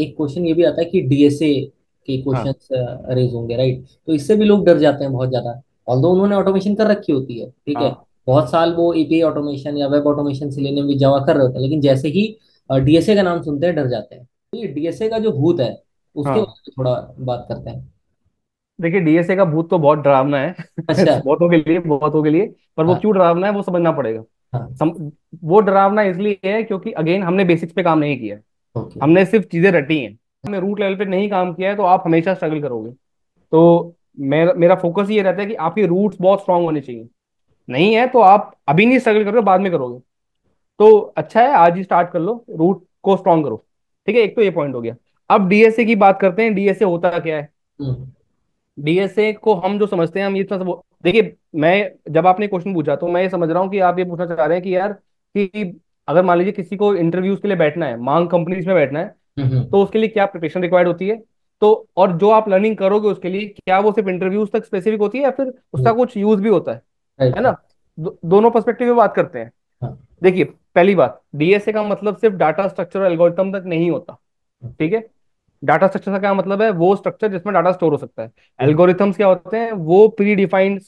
एक क्वेश्चन ये भी आता है कि डीएसए के क्वेश्चन हाँ। रेज uh, होंगे राइट तो इससे भी लोग डर जाते हैं बहुत ज्यादा ऑल दो उन्होंने ऑटोमेशन कर रखी होती है ठीक है हाँ। बहुत साल वो एपीआई ऑटोमेशन या वेब ऑटोमेशन से लेने में जमा कर रहे होते हैं लेकिन जैसे ही डीएसए uh, का नाम सुनते हैं डर जाते हैं तो ये डीएसए का जो भूत है उसके हाँ। बारे में थोड़ा बात करते हैं देखिए डीएसए का भूत तो बहुत डरावना है अच्छा बहुतों के लिए बहुतों के लिए पर वो क्यों डरावना है वो समझना पड़ेगा हाँ। सम, वो डरावना इसलिए है क्योंकि अगेन हमने बेसिक्स पे काम नहीं किया okay. हमने सिर्फ चीजें रटी हैं हमने रूट लेवल पे नहीं काम किया है तो आप हमेशा स्ट्रगल करोगे तो मेरा मेरा फोकस ये रहता है कि आपके रूट्स बहुत स्ट्रांग होने चाहिए नहीं है तो आप अभी नहीं स्ट्रगल करोगे बाद में करोगे तो अच्छा है आज ही स्टार्ट कर लो रूट को स्ट्रांग करो ठीक है एक तो ये पॉइंट हो गया अब डीएसए की बात करते हैं डीएसए होता क्या है डीएसए हम्म। को हम जो समझते हैं हम ये देखिए मैं जब आपने क्वेश्चन पूछा तो मैं ये समझ रहा हूँ कि आप ये पूछना चाह रहे हैं कि यार कि अगर मान लीजिए किसी को इंटरव्यूज के लिए बैठना है मांग कंपनीज में बैठना है हम्म, हम्म। तो उसके लिए क्या प्रिपरेशन रिक्वायर्ड होती है तो और जो आप लर्निंग करोगे उसके लिए क्या वो सिर्फ इंटरव्यूज तक स्पेसिफिक होती है या फिर उसका हम्म। कुछ यूज भी होता है है ना दो, दोनों पर्सपेक्टिव में बात करते हैं हाँ। देखिए पहली बात डीएसए का मतलब सिर्फ डाटा स्ट्रक्चर और एल्गोरिथम तक नहीं होता हाँ। ठीक है डाटा स्ट्रक्चर का क्या मतलब है वो स्ट्रक्चर जिसमें डाटा स्टोर हो सकता है एल्गोरिथम्स हाँ। क्या होते हैं वो प्री डिफाइंड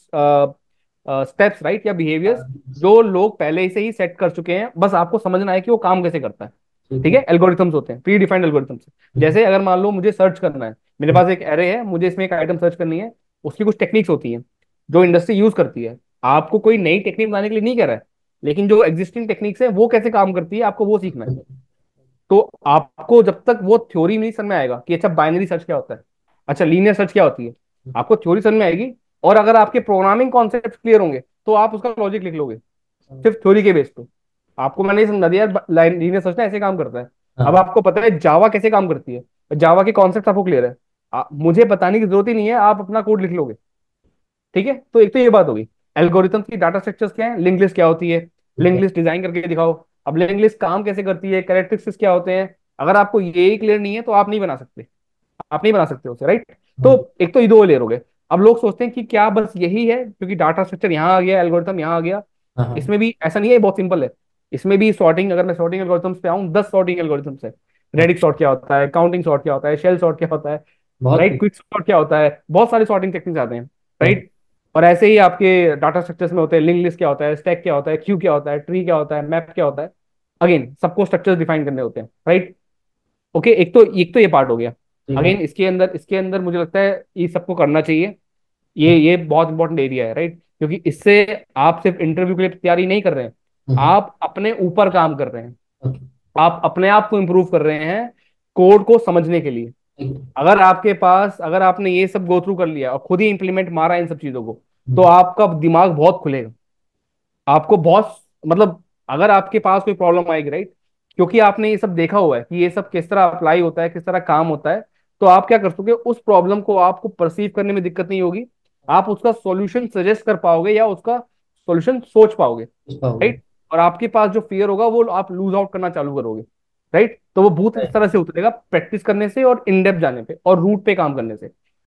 स्टेप्स राइट या बिहेवियर्स जो लोग पहले से ही सेट कर चुके हैं बस आपको समझना है कि वो काम कैसे करता है ठीक है एल्गोरिथम्स होते हैं प्री डिफाइंड एल्गोरिथम्स जैसे अगर मान लो मुझे सर्च करना है मेरे हम्म। पास एक एरे है मुझे इसमें एक आइटम सर्च करनी है उसकी कुछ टेक्निक्स होती है जो इंडस्ट्री यूज करती है आपको कोई नई टेक्निक बनाने के लिए नहीं कह रहा है लेकिन जो एग्जिस्टिंग टेक्निक्स है वो कैसे काम करती है आपको वो सीखना है तो आपको जब तक वो थ्योरी नहीं समझ में आएगा कि अच्छा बाइनरी सर्च क्या होता है अच्छा लीनियर सर्च क्या होती है हम्म। आपको थ्योरी समझ में आएगी और अगर आपके प्रोग्रामिंग कॉन्सेप्ट क्लियर होंगे तो आप उसका लॉजिक लिख लोगे हाँ। सिर्फ थ्योरी के बेस पे आपको मैंने समझा दिया लाइन सोचना ऐसे काम करता है हाँ। अब आपको पता है जावा कैसे काम करती है जावा के कॉन्सेप्ट आपको क्लियर है आ, मुझे बताने की जरूरत ही नहीं है आप अपना कोड लिख लोगे ठीक है तो एक तो ये बात होगी एल्गोरिथम की डाटा स्ट्रक्चर्स क्या है लिंक लिस्ट क्या होती है लिंक लिस्ट डिजाइन करके दिखाओ अब लिंक लिस्ट काम कैसे करती है कैरेक्टरिस्टिक्स क्या होते हैं अगर आपको ये ही क्लियर नहीं है तो आप नहीं बना सकते आप नहीं बना सकते उसे राइट हाँ। तो एक तो ये दो लेयर हो गए अब लोग सोचते हैं कि क्या बस यही है क्योंकि डाटा स्ट्रक्चर यहाँ आ गया एल्गोरिथम यहाँ आ गया हाँ, हाँ। इसमें भी ऐसा नहीं है बहुत सिंपल है इसमें भी सॉर्टिंग अगर मैं सॉर्टिंग एल्गोरिथम पे आऊँ दस सॉर्टिंग एल्गोरिथम है रेडिक सॉर्ट क्या होता है काउंटिंग सॉर्ट क्या होता है शेल सॉर्ट क्या होता है राइट क्विक सॉर्ट क्या होता है बहुत सारे सॉर्टिंग टेक्निक्स आते हैं राइट और ऐसे ही आपके डाटा स्ट्रक्चर्स में होते हैं लिंक लिस्ट क्या होता है स्टैक क्या होता है क्यू क्या होता है ट्री क्या होता है मैप क्या होता है अगेन सबको स्ट्रक्चर्स डिफाइन करने होते हैं राइट ओके एक तो एक तो ये पार्ट हो गया अगेन हम्म। इसके अंदर इसके अंदर मुझे लगता है ये सबको करना चाहिए ये ये बहुत इंपॉर्टेंट एरिया है राइट क्योंकि इससे आप सिर्फ इंटरव्यू के लिए तैयारी नहीं कर रहे हैं हम्म। आप अपने ऊपर काम कर रहे हैं आप अपने आप को इम्प्रूव कर रहे हैं कोड को समझने के लिए अगर आपके पास अगर आपने ये सब गो थ्रू कर लिया और खुद ही इंप्लीमेंट मारा इन सब चीजों को हम्म। तो आपका दिमाग बहुत खुलेगा आपको बहुत मतलब अगर आपके पास कोई प्रॉब्लम आएगी राइट क्योंकि आपने ये सब देखा हुआ है कि ये सब किस तरह अप्लाई होता है किस तरह काम होता है तो आप क्या कर सकोगे उस प्रॉब्लम को आपको परसीव करने में दिक्कत नहीं होगी आप उसका सॉल्यूशन सजेस्ट कर पाओगे या उसका सॉल्यूशन सोच पाओगे राइट और आपके पास जो फियर होगा वो आप लूज आउट करना चालू करोगे राइट तो वो बूथ इस तरह से उतरेगा प्रैक्टिस करने से और इनडेप जाने पे और रूट पे काम करने से